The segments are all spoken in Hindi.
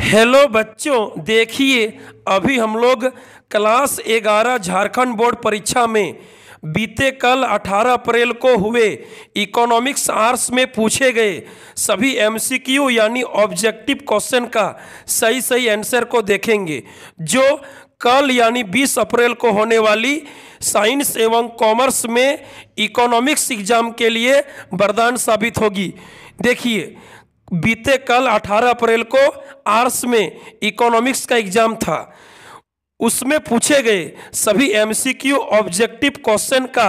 हेलो बच्चों देखिए अभी हम लोग क्लास ग्यारह झारखंड बोर्ड परीक्षा में बीते कल 18 अप्रैल को हुए इकोनॉमिक्स आर्ट्स में पूछे गए सभी एमसीक्यू यानी ऑब्जेक्टिव क्वेश्चन का सही सही आंसर को देखेंगे जो कल यानी 20 अप्रैल को होने वाली साइंस एवं कॉमर्स में इकोनॉमिक्स एग्जाम के लिए वरदान साबित होगी देखिए बीते कल 18 अप्रैल को आर्ट्स में इकोनॉमिक्स का एग्जाम था उसमें पूछे गए सभी एमसीक्यू ऑब्जेक्टिव क्वेश्चन का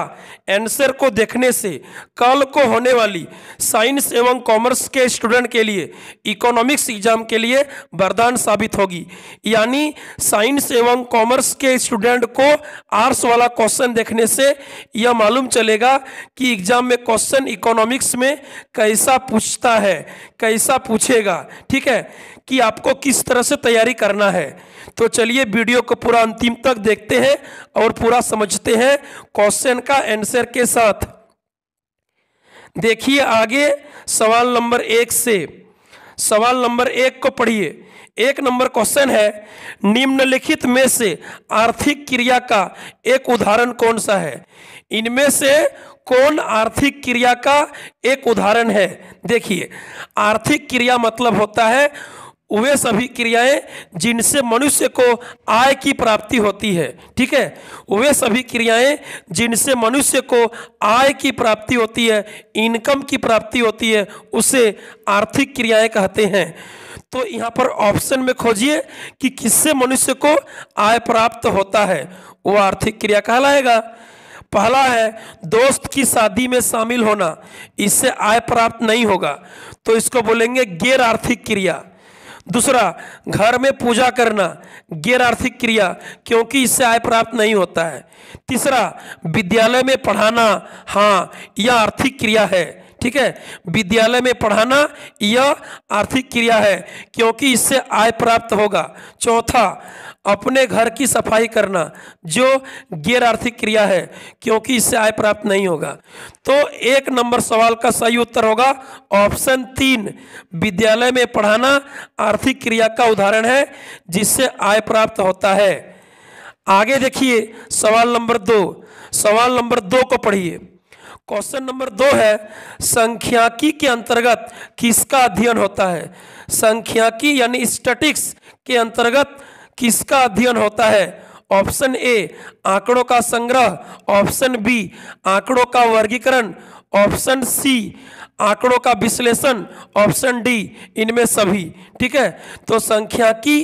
आंसर को देखने से कल को होने वाली साइंस एवं कॉमर्स के स्टूडेंट के लिए इकोनॉमिक्स एग्जाम के लिए वरदान साबित होगी यानी साइंस एवं कॉमर्स के स्टूडेंट को आर्ट्स वाला क्वेश्चन देखने से यह मालूम चलेगा कि एग्जाम में क्वेश्चन इकोनॉमिक्स में कैसा पूछता है कैसा पूछेगा ठीक है कि आपको किस तरह से तैयारी करना है तो चलिए वीडियो को पूरा अंतिम तक देखते हैं और पूरा समझते हैं क्वेश्चन का आंसर के साथ देखिए आगे सवाल नंबर एक से सवाल नंबर एक को पढ़िए एक नंबर क्वेश्चन है निम्नलिखित में से आर्थिक क्रिया का एक उदाहरण कौन सा है इनमें से कौन आर्थिक क्रिया का एक उदाहरण है देखिए आर्थिक क्रिया मतलब होता है वे सभी क्रियाएं जिनसे मनुष्य को आय की प्राप्ति होती है ठीक है वे सभी क्रियाएं जिनसे मनुष्य को आय की प्राप्ति होती है इनकम की प्राप्ति होती है उसे आर्थिक क्रियाएं कहते हैं तो यहाँ पर ऑप्शन में खोजिए कि किससे मनुष्य को आय प्राप्त होता है वो आर्थिक क्रिया कहलाएगा पहला है दोस्त की शादी में शामिल होना इससे आय प्राप्त नहीं होगा तो इसको बोलेंगे गैर आर्थिक क्रिया दूसरा घर में पूजा करना गैर आर्थिक क्रिया क्योंकि इससे आय प्राप्त नहीं होता है तीसरा विद्यालय में पढ़ाना हाँ यह आर्थिक क्रिया है ठीक है विद्यालय में पढ़ाना यह आर्थिक क्रिया है क्योंकि इससे आय प्राप्त होगा चौथा अपने घर की सफाई करना जो गैर आर्थिक क्रिया है क्योंकि इससे आय प्राप्त नहीं होगा तो एक नंबर सवाल का सही उत्तर होगा ऑप्शन तीन विद्यालय में पढ़ाना आर्थिक क्रिया का उदाहरण है जिससे आय प्राप्त होता है आगे देखिए सवाल नंबर दो सवाल नंबर दो को पढ़िए क्वेश्चन नंबर दो है संख्याकी के अंतर्गत किसका अध्ययन होता है संख्याकी यानी स्टैटिक्स के अंतर्गत किसका अध्ययन होता है ऑप्शन ए आंकड़ों का संग्रह ऑप्शन बी आंकड़ों का वर्गीकरण ऑप्शन सी आंकड़ों का विश्लेषण ऑप्शन डी इनमें सभी ठीक है तो संख्याकी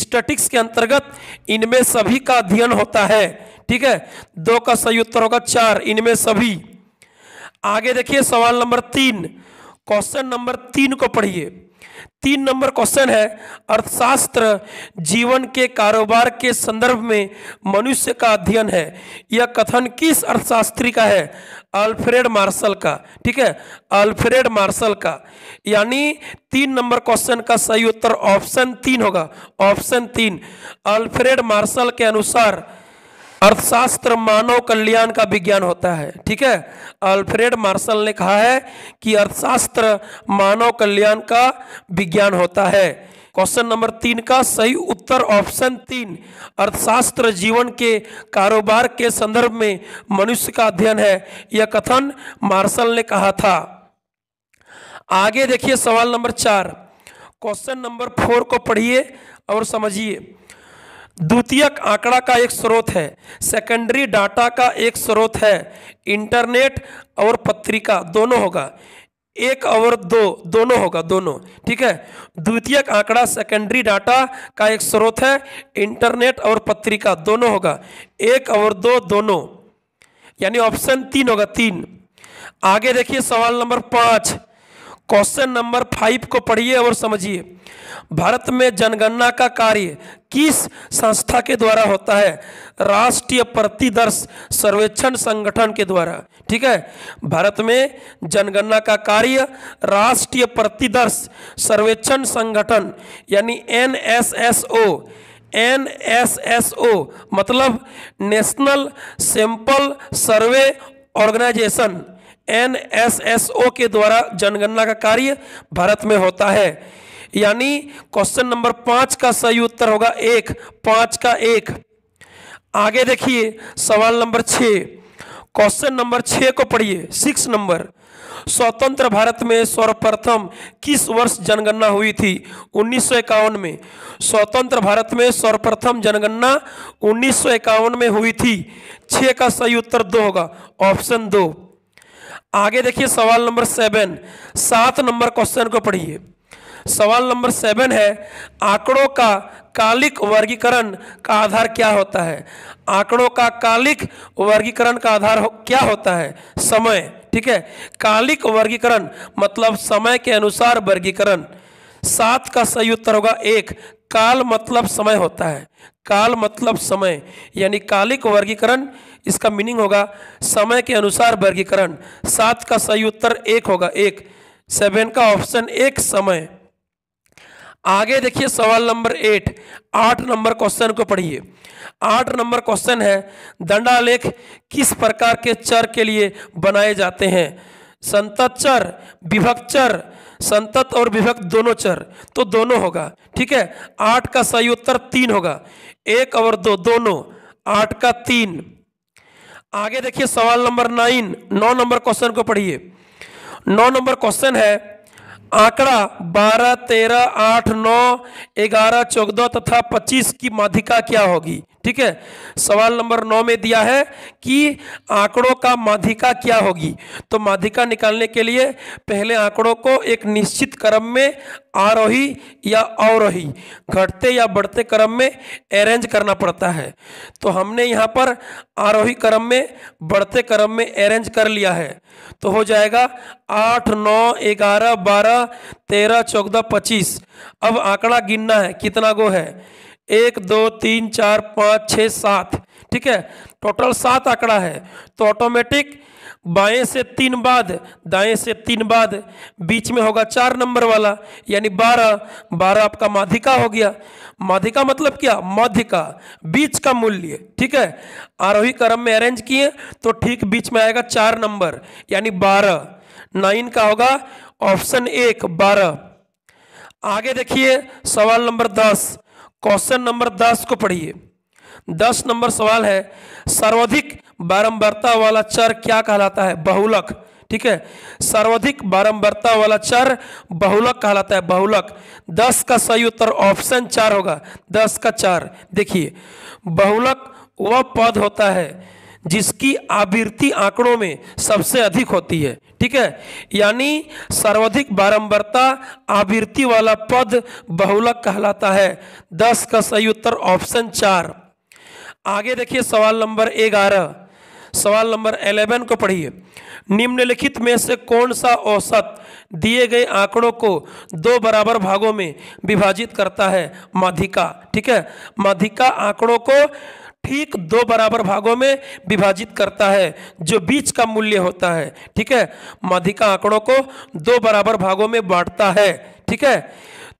स्टैटिक्स के अंतर्गत इनमें सभी का अध्ययन होता है ठीक है दो का सही उत्तर होगा चार इनमें सभी आगे देखिए सवाल नंबर तीन क्वेश्चन नंबर तीन को पढ़िए तीन नंबर क्वेश्चन है अर्थशास्त्र जीवन के कारोबार के संदर्भ में मनुष्य का अध्ययन है यह कथन किस अर्थशास्त्री का है अल्फ्रेड मार्शल का ठीक है अल्फ्रेड मार्शल का यानी तीन नंबर क्वेश्चन का सही उत्तर ऑप्शन तीन होगा ऑप्शन तीन अल्फ्रेड मार्शल के अनुसार अर्थशास्त्र मानव कल्याण का विज्ञान होता है ठीक है अल्फ्रेड मार्शल ने कहा है कि अर्थशास्त्र मानव कल्याण का विज्ञान होता है क्वेश्चन नंबर तीन का सही उत्तर ऑप्शन तीन अर्थशास्त्र जीवन के कारोबार के संदर्भ में मनुष्य का अध्ययन है यह कथन मार्शल ने कहा था आगे देखिए सवाल नंबर चार क्वेश्चन नंबर फोर को पढ़िए और समझिए द्वितीयक आंकड़ा का एक स्रोत है सेकेंडरी डाटा का एक स्रोत है इंटरनेट और पत्रिका दोनों होगा एक और दो दोनों होगा दोनों ठीक है द्वितीयक आंकड़ा सेकेंडरी डाटा का एक स्रोत है इंटरनेट और पत्रिका दोनों होगा एक और दो दोनों यानी ऑप्शन तीन होगा तीन आगे देखिए सवाल नंबर पाँच क्वेश्चन नंबर फाइव को पढ़िए और समझिए भारत में जनगणना का कार्य किस संस्था के द्वारा होता है राष्ट्रीय प्रतिदर्श सर्वेक्षण संगठन के द्वारा ठीक है भारत में जनगणना का कार्य राष्ट्रीय प्रतिदर्श सर्वेक्षण संगठन यानी N S S O N S S O मतलब national sample survey organisation N S S O के द्वारा जनगणना का कार्य भारत में होता है यानी क्वेश्चन नंबर पांच का सही उत्तर होगा एक पांच का एक आगे देखिए सवाल नंबर छ क्वेश्चन नंबर छ को पढ़िए सिक्स नंबर स्वतंत्र भारत में सर्वप्रथम किस वर्ष जनगणना हुई थी उन्नीस में स्वतंत्र भारत में सर्वप्रथम जनगणना उन्नीस में हुई थी छ का सही उत्तर दो होगा ऑप्शन दो आगे देखिए सवाल नंबर सेवन सात नंबर क्वेश्चन को पढ़िए सवाल नंबर सेवन है आंकड़ों का कालिक वर्गीकरण का आधार क्या होता है आंकड़ों का कालिक वर्गीकरण का आधार हो, क्या होता है समय ठीक है कालिक वर्गीकरण मतलब समय के अनुसार वर्गीकरण सात का सही उत्तर होगा एक काल मतलब समय होता है काल मतलब समय यानी कालिक वर्गीकरण इसका मीनिंग होगा समय के अनुसार वर्गीकरण सात का सही उत्तर एक होगा एक सेवन का ऑप्शन एक समय आगे देखिए सवाल नंबर एट आठ नंबर क्वेश्चन को पढ़िए आठ नंबर क्वेश्चन है दंडालेख किस प्रकार के चर के लिए बनाए जाते हैं संतत चर विभक्त चर संतत और विभक्त दोनों चर तो दोनों होगा ठीक है आठ का सही उत्तर तीन होगा एक और दो दोनों आठ का तीन आगे देखिए सवाल नंबर नाइन नौ नंबर क्वेश्चन को पढ़िए नौ नंबर क्वेश्चन है आंकड़ा बारह तेरह आठ नौ ग्यारह चौदह तथा पच्चीस की माध्यिका क्या होगी ठीक है सवाल नंबर नौ में दिया है कि आंकड़ों का माधिका क्या होगी तो माधिका निकालने के लिए पहले आंकड़ों को एक निश्चित क्रम में आरोही या अवरोही घटते या बढ़ते क्रम में अरेंज करना पड़ता है तो हमने यहाँ पर आरोही क्रम में बढ़ते क्रम में अरेंज कर लिया है तो हो जाएगा आठ नौ ग्यारह बारह तेरह चौदह पच्चीस अब आंकड़ा गिनना है कितना गो है एक दो तीन चार पाँच छः सात ठीक है टोटल सात आंकड़ा है तो ऑटोमेटिक बाएं से तीन बाद दाएं से तीन बाद बीच में होगा चार नंबर वाला यानी बारह बारह आपका माधिका हो गया माधिका मतलब क्या माधिका बीच का मूल्य ठीक है आरोही क्रम में अरेंज किए तो ठीक बीच में आएगा चार नंबर यानी बारह नाइन का होगा ऑप्शन एक बारह आगे देखिए सवाल नंबर दस क्वेश्चन नंबर दस को पढ़िए दस नंबर सवाल है सर्वाधिक बारंबारता वाला चर क्या कहलाता है बहुलक ठीक है सर्वाधिक बारंबारता वाला चर बहुलक कहलाता है बहुलक दस का सही उत्तर ऑप्शन चार होगा दस का चार देखिए बहुलक वह पद होता है जिसकी आवृत्ति आंकड़ों में सबसे अधिक होती है ठीक है यानी सर्वाधिक बारंबारता आवृत्ति वाला पद बहुलक कहलाता है दस का सही उत्तर ऑप्शन चार आगे देखिए सवाल नंबर ग्यारह सवाल नंबर एलेवन को पढ़िए निम्नलिखित में से कौन सा औसत दिए गए आंकड़ों को दो बराबर भागों में विभाजित करता है माधिका ठीक है माधिका आंकड़ों को ठीक दो बराबर भागों में विभाजित करता है जो बीच का मूल्य होता है ठीक है माधिका आंकड़ों को दो बराबर भागों में बांटता है ठीक है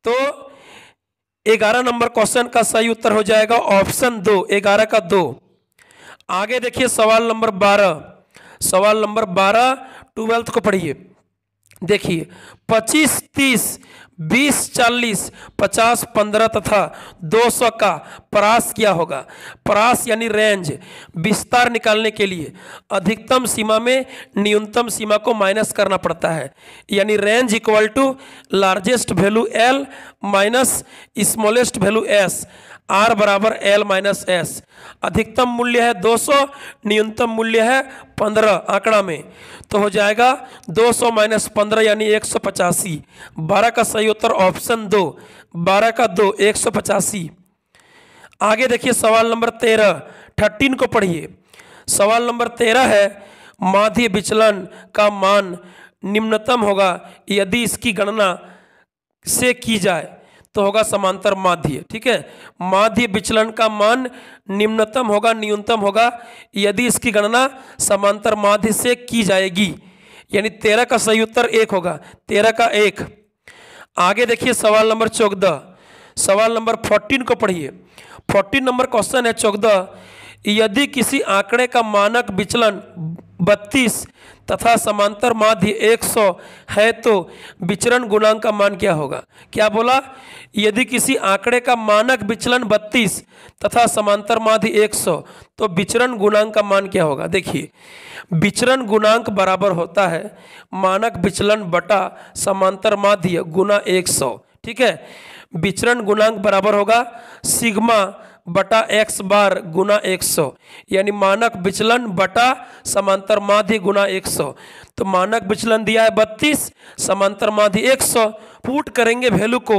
तो ग्यारह नंबर क्वेश्चन का सही उत्तर हो जाएगा ऑप्शन दो ग्यारह का दो आगे देखिए सवाल नंबर बारह सवाल नंबर बारह ट्वेल्थ को पढ़िए देखिए पच्चीस तीस बीस चालीस पचास पंद्रह तथा दो सौ का परास किया होगा परास यानी रेंज विस्तार निकालने के लिए अधिकतम सीमा में न्यूनतम सीमा को माइनस करना पड़ता है यानी range equal to largest value L minus smallest value S R बराबर एल माइनस एस अधिकतम मूल्य है 200 न्यूनतम मूल्य है 15 आंकड़ा में तो हो जाएगा 200 सौ माइनस पंद्रह यानी एक सौ पचासी बारह का सही उत्तर ऑप्शन दो बारह का दो एक सौ पचासी आगे देखिए सवाल नंबर तेरह थर्टीन को पढ़िए सवाल नंबर तेरह है माध्य विचलन का मान निम्नतम होगा यदि इसकी गणना से की जाए तो होगा समांतर माध्य ठीक है माध्य विचलन का मान निम्नतम होगा न्यूनतम होगा यदि इसकी गणना समांतर माध्य से की जाएगी यानी तेरह का सही उत्तर एक होगा तेरह का एक आगे देखिए सवाल नंबर चौदह सवाल नंबर फोर्टीन को पढ़िए फोर्टीन नंबर क्वेश्चन है चौदह यदि किसी आंकड़े का मानक विचलन बत्तीस तथा समांतर माध्य 100 है तो विचरण गुणांक का मान क्या होगा क्या बोला यदि किसी आंकड़े का मानक विचलन 32 तथा समांतर माध्य 100 तो विचरण गुणांक का मान क्या होगा देखिए विचरण गुणांक बराबर होता है मानक विचलन बटा समांतर माध्य गुना एक ठीक है विचरण गुणांक बराबर होगा सिग्मा बटा एक्स बार गुना एक सौ यानी मानक विचलन बटा समांतर माध्य गुना एक सौ तो मानक विचलन दिया है बत्तीस समांतर माध्य एक सौ फूट करेंगे वैल्यू को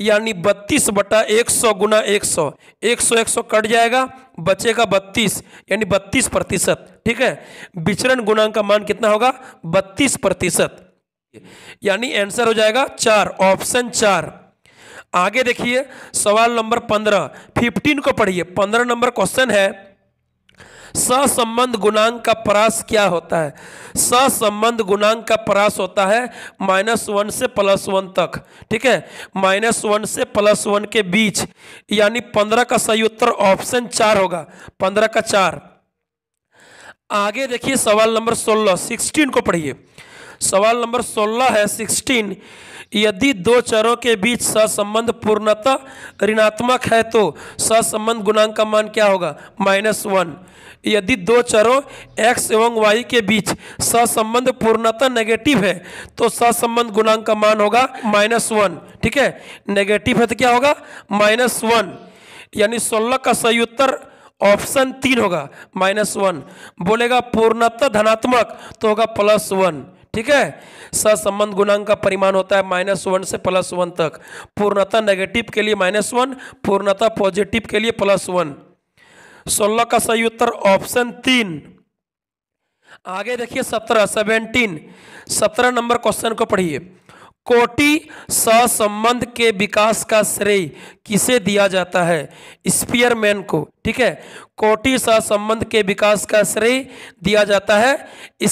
यानी बत्तीस बटा एक सौ गुना एक सौ एक सौ एक सौ कट जाएगा बचेगा बत्तीस यानी बत्तीस प्रतिशत ठीक है विचरण गुणांक का मान कितना होगा बत्तीस प्रतिशत यानी आंसर हो जाएगा चार ऑप्शन चार आगे देखिए सवाल नंबर पंद्रह फिफ्टीन को पढ़िए पंद्रह नंबर क्वेश्चन है सहसंबंध गुणांक का परास क्या होता है सहसंबंध गुणांक का परास होता है माइनस वन से प्लस वन तक ठीक है माइनस वन से प्लस वन के बीच यानी पंद्रह का सही उत्तर ऑप्शन चार होगा पंद्रह का चार आगे देखिए सवाल नंबर सोलह सिक्सटीन को पढ़िए सवाल नंबर सोलह है सिक्सटीन यदि दो चरों के बीच सहसंबंध पूर्णतः ऋणात्मक है तो सहसंबंध गुणांक का मान क्या होगा माइनस वन यदि दो चरों x एवं y के बीच सहसंबंध पूर्णतः नेगेटिव है तो सहसंबंध गुणांक का मान होगा माइनस वन ठीक है नेगेटिव है तो क्या होगा माइनस वन यानी सोलह का सही उत्तर ऑप्शन तीन होगा माइनस वन बोलेगा पूर्णतः धनात्मक तो होगा प्लस वन ठीक है सहसंबंध गुणांक का परिमाण होता है माइनस वन से प्लस वन तक पूर्णतः नेगेटिव के लिए माइनस वन पूर्णतः पॉजिटिव के लिए प्लस वन सोलह का सही उत्तर ऑप्शन तीन आगे देखिए सत्रह सेवेंटीन सत्रह नंबर क्वेश्चन को पढ़िए कोटि सहसंबंध के विकास का श्रेय किसे दिया जाता है स्पीयरमैन को ठीक है कोटि सहसंबंध के विकास का श्रेय दिया जाता है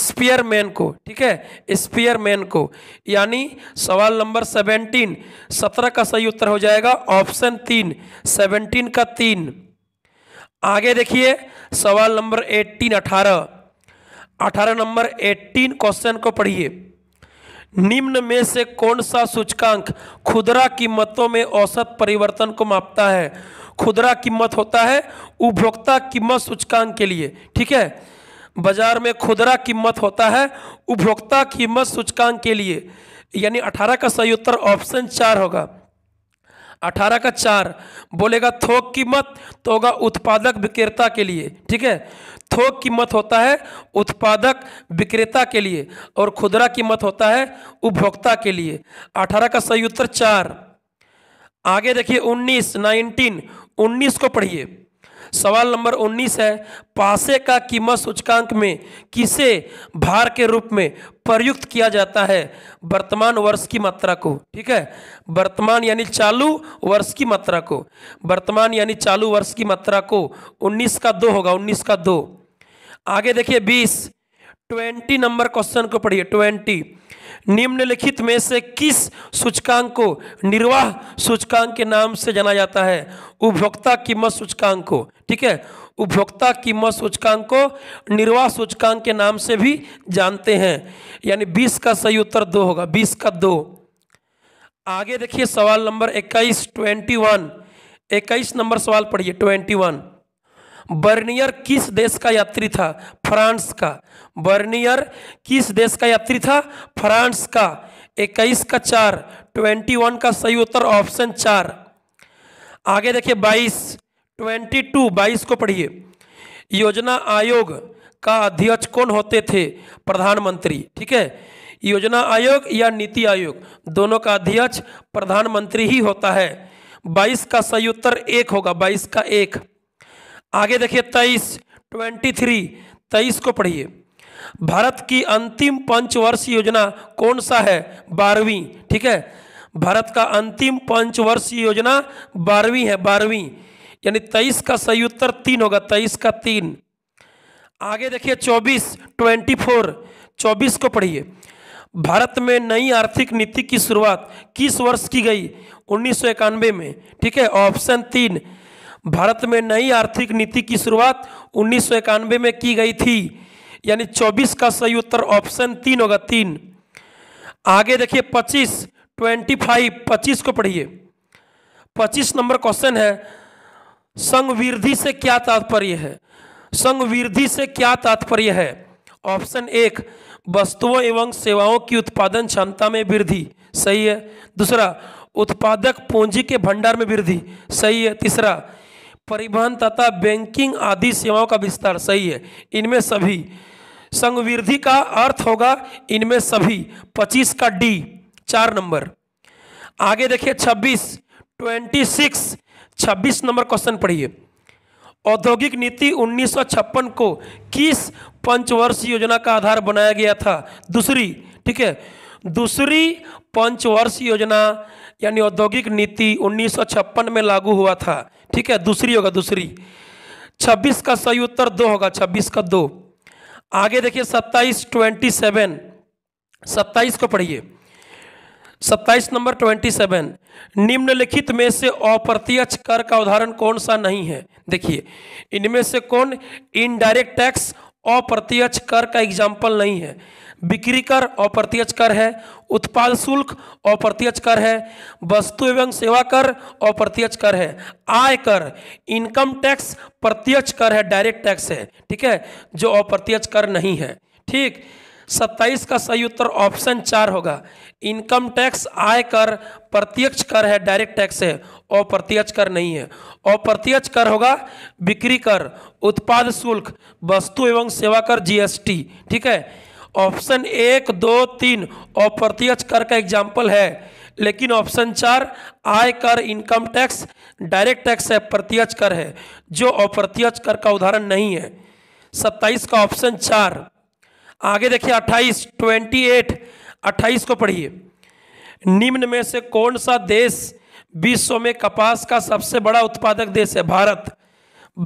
स्पीयरमैन को ठीक है स्पीयरमैन को यानी सवाल नंबर सेवेंटीन सत्रह का सही उत्तर हो जाएगा ऑप्शन तीन सेवेंटीन का तीन आगे देखिए सवाल नंबर एट्टीन अठारह अठारह नंबर एट्टीन क्वेश्चन को पढ़िए निम्न में से कौन सा सूचकांक खुदरा कीमतों में औसत परिवर्तन को मापता है खुदरा कीमत होता है उपभोक्ता कीमत सूचकांक के लिए ठीक है बाजार में खुदरा कीमत होता है उपभोक्ता कीमत सूचकांक के लिए यानी 18 का सही उत्तर ऑप्शन चार होगा अठारह का चार बोलेगा थोक कीमत तो होगा उत्पादक विक्रेता के लिए ठीक है थोक कीमत होता है उत्पादक विक्रेता के लिए और खुदरा कीमत होता है उपभोक्ता के लिए अठारह का सही उत्तर चार आगे देखिए उन्नीस नाइनटीन उन्नीस को पढ़िए सवाल नंबर उन्नीस है पासे का कीमत सूचकांक में किसे भार के रूप में प्रयुक्त किया जाता है वर्तमान वर्ष की मात्रा को ठीक है वर्तमान यानी चालू वर्ष की मात्रा को वर्तमान यानी चालू वर्ष की मात्रा को उन्नीस का दो होगा उन्नीस का दो आगे देखिए बीस ट्वेंटी नंबर क्वेश्चन को पढ़िए ट्वेंटी निम्नलिखित में से किस सूचकांक को निर्वाह सूचकांक के नाम से जाना जाता है उपभोक्ता कीमत सूचकांक को ठीक है उपभोक्ता कीमत सूचकांक को निर्वाह सूचकांक के नाम से भी जानते हैं यानी बीस का सही उत्तर दो होगा बीस का दो आगे देखिए सवाल नंबर इक्कीस ट्वेंटी वन इक्कीस नंबर सवाल पढ़िए ट्वेंटी वन बर्नियर किस देश का यात्री था फ्रांस का बर्नियर किस देश का यात्री था फ्रांस का इक्कीस का चार ट्वेंटी वन का सही उत्तर ऑप्शन चार आगे देखिए बाईस ट्वेंटी टू बाईस को पढ़िए योजना आयोग का अध्यक्ष कौन होते थे प्रधानमंत्री ठीक है योजना आयोग या नीति आयोग दोनों का अध्यक्ष प्रधानमंत्री ही होता है बाईस का सही उत्तर एक होगा बाईस का एक आगे देखिए तेईस ट्वेंटी थ्री तेईस को पढ़िए भारत की अंतिम पंचवर्ष योजना कौन सा है बारहवीं ठीक है भारत का अंतिम पंचवर्ष योजना बारहवीं है बारहवीं यानी तेईस का सही उत्तर तीन होगा तेईस का तीन आगे देखिए चौबीस ट्वेंटी फोर चौबीस को पढ़िए भारत में नई आर्थिक नीति की शुरुआत किस वर्ष की गई उन्नीस में ठीक है ऑप्शन तीन भारत में नई आर्थिक नीति की शुरुआत उन्नीस में की गई थी यानी 24 का सही उत्तर ऑप्शन तीन होगा तीन आगे देखिए 25 25 25 को पढ़िए 25 नंबर क्वेश्चन है संगवृद्धि से क्या तात्पर्य है संगवृद्धि से क्या तात्पर्य है ऑप्शन एक वस्तुओं एवं सेवाओं की उत्पादन क्षमता में वृद्धि सही है दूसरा उत्पादक पूंजी के भंडार में वृद्धि सही है तीसरा परिवहन तथा बैंकिंग आदि सेवाओं का विस्तार सही है इनमें सभी संगवृद्धि का अर्थ होगा इनमें सभी पच्चीस का डी चार नंबर आगे देखिए छब्बीस ट्वेंटी सिक्स छब्बीस नंबर क्वेश्चन पढ़िए औद्योगिक नीति 1956 को किस पंचवर्षीय योजना का आधार बनाया गया था दूसरी ठीक है दूसरी पंचवर्षीय योजना यानी औद्योगिक नीति उन्नीस में लागू हुआ था ठीक है दूसरी होगा दूसरी छब्बीस का सही उत्तर दो होगा छब्बीस का दो आगे देखिए सत्ताईस ट्वेंटी सेवन को पढ़िए 27 नंबर ट्वेंटी सेवन निम्नलिखित में से अप्रत्यक्ष कर का उदाहरण कौन सा नहीं है देखिए इनमें से कौन इनडायरेक्ट टैक्स अप्रत्यक्ष कर का एग्जाम्पल नहीं है बिक्री कर अप्रत्यक्ष कर है उत्पाद शुल्क अप्रत्यक्ष कर है वस्तु एवं सेवा कर अप्रत्यक्ष कर है आय कर इनकम टैक्स प्रत्यक्ष कर है डायरेक्ट टैक्स है ठीक है जो अप्रत्यक्ष कर नहीं है ठीक सत्ताईस का सही उत्तर ऑप्शन चार होगा इनकम टैक्स आयकर प्रत्यक्ष कर है डायरेक्ट टैक्स है अप्रत्यक्ष कर नहीं है अप्रत्यक्ष कर होगा बिक्री कर उत्पाद शुल्क वस्तु एवं सेवा कर जीएसटी ठीक है ऑप्शन एक दो तीन अप्रत्यक्ष कर का एग्जाम्पल है लेकिन ऑप्शन चार आयकर इनकम टैक्स डायरेक्ट टैक्स है प्रत्यक्ष कर है जो अप्रत्यक्ष कर का उदाहरण नहीं है सत्ताईस का ऑप्शन चार आगे देखिए अट्ठाईस ट्वेंटी एट अट्ठाईस को पढ़िए निम्न में से कौन सा देश विश्व में कपास का सबसे बड़ा उत्पादक देश है भारत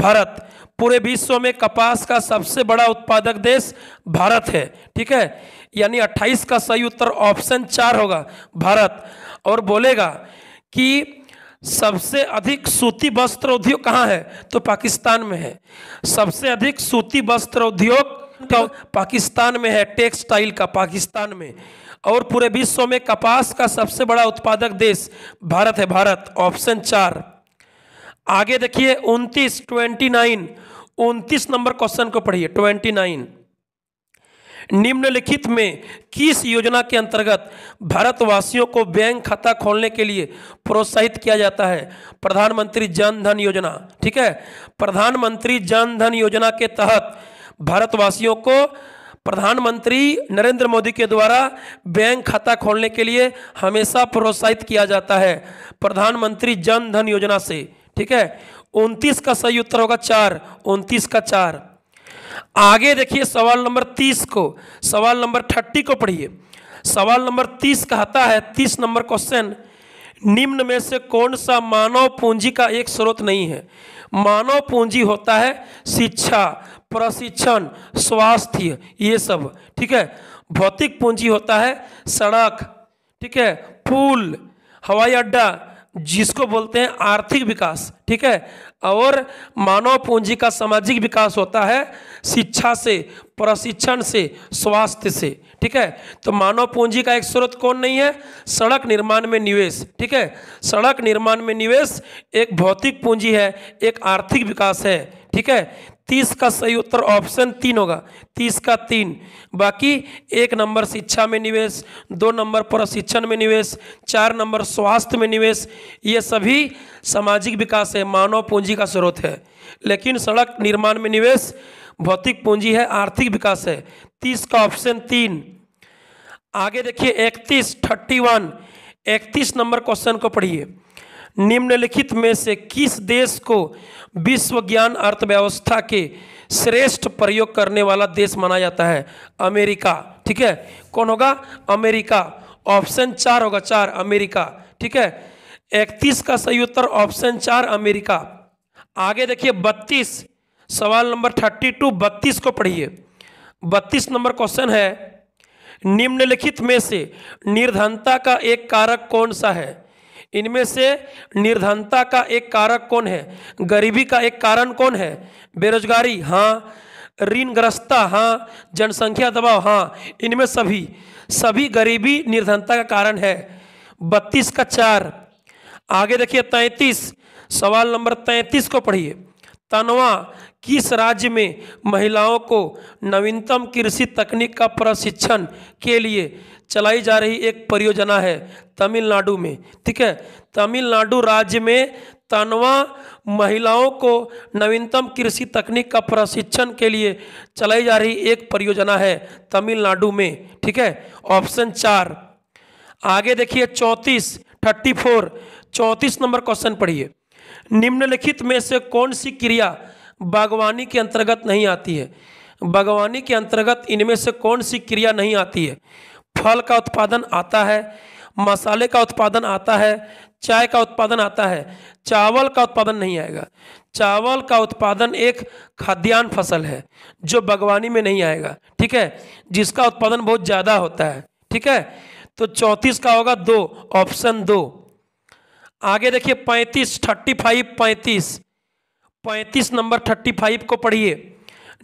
भारत पूरे विश्व में कपास का सबसे बड़ा उत्पादक देश भारत है ठीक है यानी 28 का सही उत्तर ऑप्शन चार होगा भारत और बोलेगा कि सबसे अधिक सूती वस्त्र उद्योग कहाँ है तो पाकिस्तान में है सबसे अधिक सूती वस्त्र उद्योग का पाकिस्तान में है टेक्सटाइल का पाकिस्तान में और पूरे विश्व में कपास का सबसे बड़ा उत्पादक देश भारत है भारत ऑप्शन चार आगे देखिए उनतीस ट्वेंटी नाइन नंबर क्वेश्चन को पढ़िए ट्वेंटी नाइन निम्नलिखित में किस योजना के अंतर्गत भारतवासियों को बैंक खाता खोलने के लिए प्रोत्साहित किया जाता है प्रधानमंत्री जन धन योजना ठीक है प्रधानमंत्री जन धन योजना के तहत भारतवासियों को प्रधानमंत्री नरेंद्र मोदी के द्वारा बैंक खाता खोलने के लिए हमेशा प्रोत्साहित किया जाता है प्रधानमंत्री जन धन योजना से ठीक है उनतीस का सही उत्तर होगा चार उनतीस का चार आगे देखिए सवाल नंबर तीस को सवाल नंबर थर्टी को पढ़िए सवाल नंबर तीस कहता है तीस नंबर क्वेश्चन निम्न में से कौन सा मानव पूंजी का एक स्रोत नहीं है मानव पूंजी होता है शिक्षा प्रशिक्षण स्वास्थ्य ये सब ठीक है भौतिक पूंजी होता है सड़क ठीक है पुल हवाई अड्डा जिसको बोलते हैं आर्थिक विकास ठीक है और मानव पूंजी का सामाजिक विकास होता है शिक्षा से प्रशिक्षण से स्वास्थ्य से ठीक है तो मानव पूंजी का एक स्रोत कौन नहीं है सड़क निर्माण में निवेश ठीक है सड़क निर्माण में निवेश एक भौतिक पूंजी है एक आर्थिक विकास है ठीक है तीस का सही उत्तर ऑप्शन तीन होगा तीस का तीन बाकी एक नंबर शिक्षा में निवेश दो नंबर प्रशिक्षण में निवेश चार नंबर स्वास्थ्य में निवेश ये सभी सामाजिक विकास है मानव पूंजी का स्रोत है लेकिन सड़क निर्माण में निवेश भौतिक पूंजी है आर्थिक विकास है तीस का ऑप्शन तीन आगे देखिए इकतीस थर्टी वन इकतीस नंबर क्वेश्चन को पढ़िए निम्नलिखित में से किस देश को विश्व ज्ञान अर्थव्यवस्था के श्रेष्ठ प्रयोग करने वाला देश माना जाता है अमेरिका ठीक है कौन होगा अमेरिका ऑप्शन चार होगा चार अमेरिका ठीक है इकतीस का सही उत्तर ऑप्शन चार अमेरिका आगे देखिए बत्तीस सवाल नंबर थर्टी टू बत्तीस को पढ़िए बत्तीस नंबर क्वेश्चन है निम्नलिखित में से निर्धनता का एक कारक कौन सा है इनमें से निर्धनता का एक कारक कौन है गरीबी का एक कारण कौन है बेरोजगारी हाँ ऋणग्रस्तता हाँ जनसंख्या दबाव हाँ इनमें सभी सभी गरीबी निर्धनता का कारण है बत्तीस का चार आगे देखिए तैंतीस सवाल नंबर तैंतीस को पढ़िए तनवा किस राज्य में महिलाओं को नवीनतम कृषि तकनीक का प्रशिक्षण के लिए चलाई जा रही एक परियोजना है तमिलनाडु में ठीक है तमिलनाडु राज्य में तनवा महिलाओं को नवीनतम कृषि तकनीक का प्रशिक्षण के लिए चलाई जा रही एक परियोजना है तमिलनाडु में ठीक है ऑप्शन चार आगे देखिए चौंतीस थर्टी फोर चौंतीस नंबर क्वेश्चन पढ़िए निम्नलिखित में से कौन सी क्रिया बागवानी के अंतर्गत नहीं आती है बागवानी के अंतर्गत इनमें से कौन सी क्रिया नहीं आती है फल का उत्पादन आता है मसाले का उत्पादन आता है चाय का उत्पादन आता है चावल का उत्पादन नहीं आएगा चावल का उत्पादन एक खाद्यान्न फसल है जो बागवानी में नहीं आएगा ठीक है जिसका उत्पादन बहुत ज़्यादा होता है ठीक है तो चौंतीस का होगा दो ऑप्शन दो आगे देखिए पैंतीस थर्टी फाइव पैंतीस पैंतीस नंबर थर्टी फाइव को पढ़िए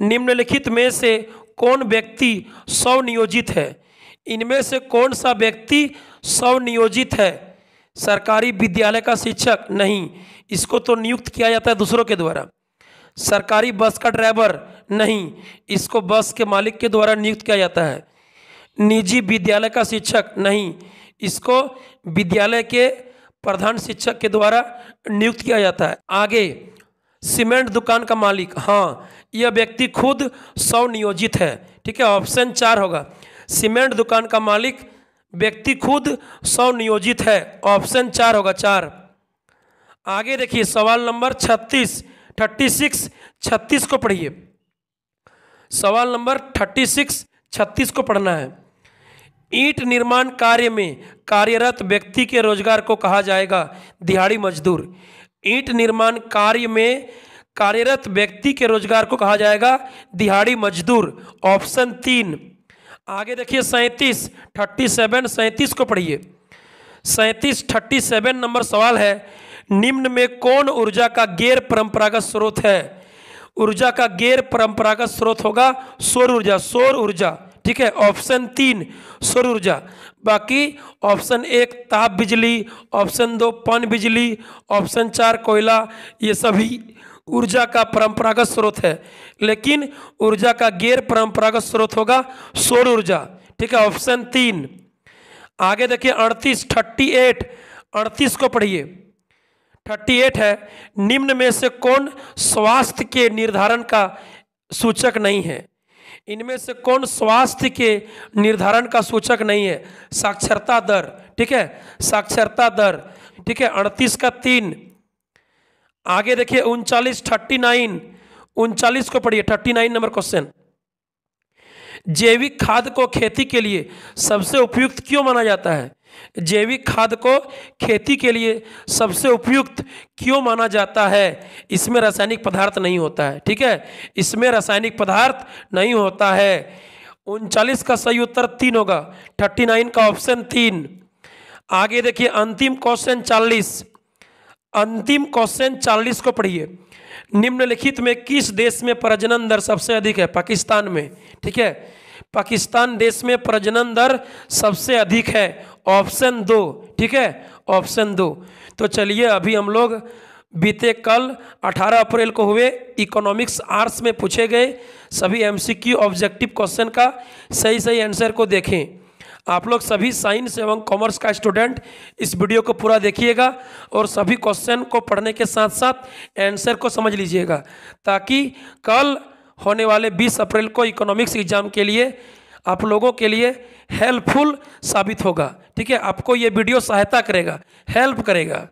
निम्नलिखित में से कौन व्यक्ति स्वनियोजित है इनमें से कौन सा व्यक्ति स्वनियोजित है सरकारी विद्यालय का शिक्षक नहीं इसको तो नियुक्त किया जाता है दूसरों के द्वारा सरकारी बस का ड्राइवर नहीं इसको बस के मालिक के द्वारा नियुक्त किया जाता है निजी विद्यालय का शिक्षक नहीं इसको विद्यालय के प्रधान शिक्षक के द्वारा नियुक्त किया जाता है आगे सीमेंट दुकान का मालिक हाँ यह व्यक्ति खुद स्वनियोजित है ठीक है ऑप्शन चार होगा सीमेंट दुकान का मालिक व्यक्ति खुद स्वनियोजित है ऑप्शन चार होगा चार आगे देखिए सवाल नंबर छत्तीस थर्टी सिक्स छत्तीस को पढ़िए सवाल नंबर थर्टी सिक्स छत्तीस को पढ़ना है ईंट निर्माण कार्य में कार्यरत व्यक्ति के रोजगार को कहा जाएगा दिहाड़ी मजदूर ईंट निर्माण कार्य में कार्यरत व्यक्ति के रोजगार को कहा जाएगा दिहाड़ी मजदूर ऑप्शन तीन आगे देखिए सैंतीस थर्टी सेवन सैंतीस को पढ़िए सैंतीस थर्टी सेवन नंबर सवाल है निम्न में कौन ऊर्जा का गैर परंपरागत स्रोत है ऊर्जा का गैर परंपरागत स्रोत होगा सौर ऊर्जा सौर ऊर्जा ठीक है ऑप्शन तीन सौर ऊर्जा बाकी ऑप्शन एक ताप बिजली ऑप्शन दो पन बिजली ऑप्शन चार कोयला ये सभी ऊर्जा का परंपरागत स्रोत है लेकिन ऊर्जा का गैर परंपरागत स्रोत होगा सौर ऊर्जा ठीक है ऑप्शन तीन आगे देखिए अड़तीस थर्टी एट अड़तीस को पढ़िए थर्टी एट है निम्न में से कौन स्वास्थ्य के निर्धारण का सूचक नहीं है इनमें से कौन स्वास्थ्य के निर्धारण का सूचक नहीं है साक्षरता दर ठीक है साक्षरता दर ठीक है अड़तीस का तीन आगे देखिए उनचालीस थर्टी नाइन उनचालीस को पढ़िए थर्टी नाइन नंबर क्वेश्चन जैविक खाद को खेती के लिए सबसे उपयुक्त क्यों माना जाता है जैविक खाद को खेती के लिए सबसे उपयुक्त क्यों माना जाता है इसमें रासायनिक पदार्थ नहीं होता है ठीक है इसमें रासायनिक पदार्थ नहीं होता है उनचालीस का सही उत्तर तीन होगा थर्टी नाइन का ऑप्शन तीन आगे देखिए अंतिम क्वेश्चन चालीस अंतिम क्वेश्चन चालीस को पढ़िए निम्नलिखित में किस देश में प्रजनन दर सबसे अधिक है पाकिस्तान में ठीक है पाकिस्तान देश में प्रजनन दर सबसे अधिक है ऑप्शन दो ठीक है ऑप्शन दो तो चलिए अभी हम लोग बीते कल 18 अप्रैल को हुए इकोनॉमिक्स आर्ट्स में पूछे गए सभी एमसीक्यू ऑब्जेक्टिव क्वेश्चन का सही सही आंसर को देखें आप लोग सभी साइंस एवं कॉमर्स का स्टूडेंट इस वीडियो को पूरा देखिएगा और सभी क्वेश्चन को पढ़ने के साथ साथ आंसर को समझ लीजिएगा ताकि कल होने वाले 20 अप्रैल को इकोनॉमिक्स एग्जाम के लिए आप लोगों के लिए हेल्पफुल साबित होगा ठीक है आपको ये वीडियो सहायता करेगा हेल्प करेगा